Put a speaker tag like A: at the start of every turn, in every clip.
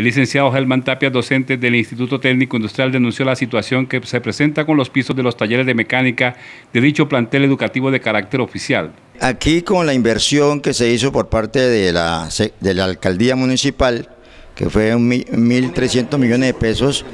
A: El licenciado Germán Tapia, docente del Instituto Técnico Industrial, denunció la situación que se presenta con los pisos de los talleres de mecánica de dicho plantel educativo de carácter oficial. Aquí
B: con la inversión que se hizo por parte de la, de la alcaldía municipal, que fue 1.300 millones de pesos,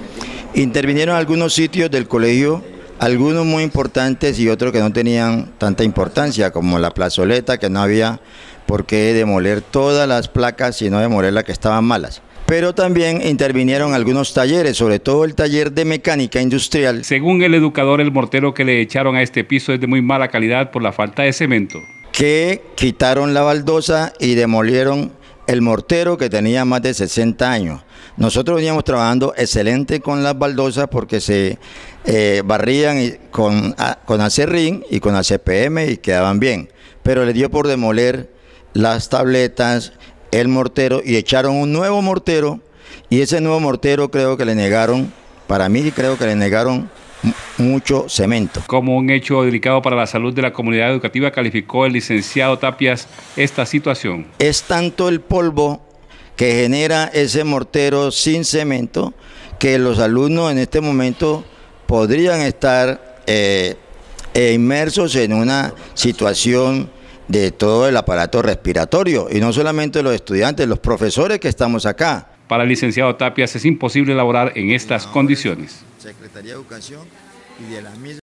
B: intervinieron algunos sitios del colegio, algunos muy importantes y otros que no tenían tanta importancia, como la plazoleta, que no había por qué demoler todas las placas, sino demoler las que estaban malas pero también intervinieron algunos talleres, sobre todo el taller de mecánica industrial.
A: Según el educador, el mortero que le echaron a este piso es de muy mala calidad por la falta de cemento. Que
B: quitaron la baldosa y demolieron el mortero que tenía más de 60 años. Nosotros veníamos trabajando excelente con las baldosas porque se eh, barrían con, ah, con acerrín y con ACPM y quedaban bien, pero le dio por demoler las tabletas, el mortero y echaron un nuevo mortero y ese nuevo mortero creo que le negaron, para mí creo que le negaron mucho cemento.
A: Como un hecho delicado para la salud de la comunidad educativa, calificó el licenciado Tapias esta situación.
B: Es tanto el polvo que genera ese mortero sin cemento que los alumnos en este momento podrían estar eh, e inmersos en una situación de todo el aparato respiratorio y no solamente los estudiantes, los profesores que estamos acá.
A: Para el licenciado Tapias es imposible laborar en estas condiciones.
B: Secretaría de Educación y de